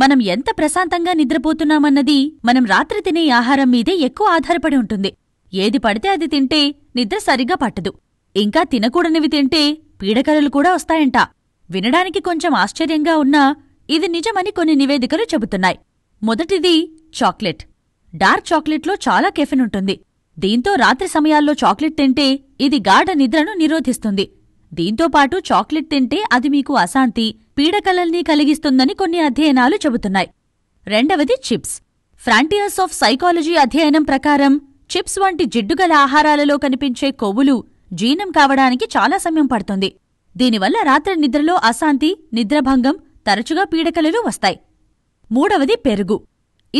మనం ఎంత ప్రశాంతంగా నిద్రపోతున్నామన్నది మనం రాత్రి తినే ఆహారం మీదే ఎక్కువ ఆధారపడి ఉంటుంది ఏది పడితే అది తింటే నిద్ర సరిగా పట్టదు ఇంకా తినకూడనివి తింటే పీడకలలు కూడా వస్తాయంట వినడానికి కొంచెం ఆశ్చర్యంగా ఉన్నా ఇది నిజమని కొన్ని నివేదికలు చెబుతున్నాయి మొదటిది చాక్లెట్ డార్క్ చాక్లెట్లో చాలా కెఫెన్ ఉంటుంది దీంతో రాత్రి సమయాల్లో చాక్లెట్ తింటే ఇది గాఢ నిద్రను నిరోధిస్తుంది దీంతోపాటు చాక్లెట్ తింటే అది మీకు అశాంతి పీడకలల్ని కలిగిస్తుందని కొన్ని అధ్యయనాలు చెబుతున్నాయి రెండవది చిప్స్ ఫ్రాంటియర్స్ ఆఫ్ సైకాలజీ అధ్యయనం ప్రకారం చిప్స్ వంటి జిడ్డుగల ఆహారాలలో కనిపించే కొవ్వులు జీర్ణం కావడానికి చాలా సమయం పడుతుంది దీనివల్ల రాత్రి నిద్రలో అశాంతి నిద్రభంగం తరచుగా పీడకలలు వస్తాయి మూడవది పెరుగు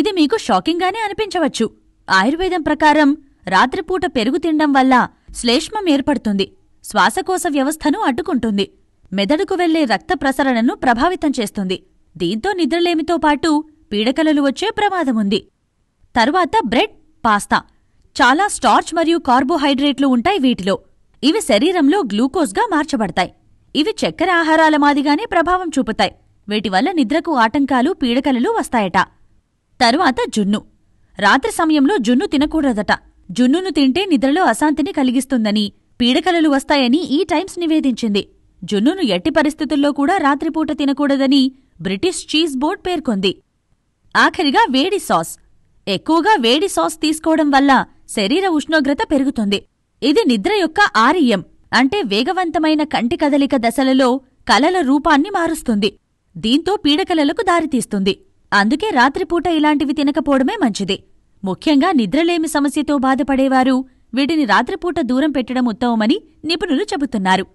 ఇది మీకు షాకింగ్గానే అనిపించవచ్చు ఆయుర్వేదం ప్రకారం రాత్రిపూట పెరుగు తినడం వల్ల శ్లేష్మం ఏర్పడుతుంది శ్వాసకోశ వ్యవస్థను అడ్డుకుంటుంది మెదడుకు వెళ్లే రక్త ప్రసరణను ప్రభావితం చేస్తుంది దీంతో నిద్రలేమితో పాటు పీడకలలు వచ్చే ప్రమాదముంది తరువాత బ్రెడ్ పాస్తా చాలా స్టార్చ్ మరియు కార్బోహైడ్రేట్లు ఉంటాయి వీటిలో ఇవి శరీరంలో గ్లూకోజ్గా మార్చబడతాయి ఇవి చక్కెర ఆహారాల మాదిగానే ప్రభావం చూపుతాయి వీటివల్ల నిద్రకు ఆటంకాలు పీడకలలు వస్తాయట తరువాత జున్ను రాత్రి సమయంలో జున్ను తినకూడదట జున్నును తింటే నిద్రలో అశాంతిని కలిగిస్తుందని పీడకలలు వస్తాయని ఈ టైమ్స్ నివేదించింది జున్నును ఎట్టి పరిస్థితుల్లో కూడా రాత్రిపూట తినకూడదని బ్రిటిష్ చీజ్ బోర్డ్ పేర్కొంది ఆఖరిగా వేడి సాస్ ఎక్కువగా వేడి సాస్ తీసుకోవడం వల్ల శరీర ఉష్ణోగ్రత పెరుగుతుంది ఇది నిద్ర యొక్క ఆరియం అంటే వేగవంతమైన కంటి కదలిక దశలలో కలల రూపాన్ని మారుస్తుంది దీంతో పీడకలలకు దారితీస్తుంది అందుకే రాత్రిపూట ఇలాంటివి తినకపోవడమే మంచిది ముఖ్యంగా నిద్రలేమి సమస్యతో బాధపడేవారు వీటిని రాత్రిపూట దూరం పెట్టడం ఉత్తమమని నిపుణులు చెబుతున్నారు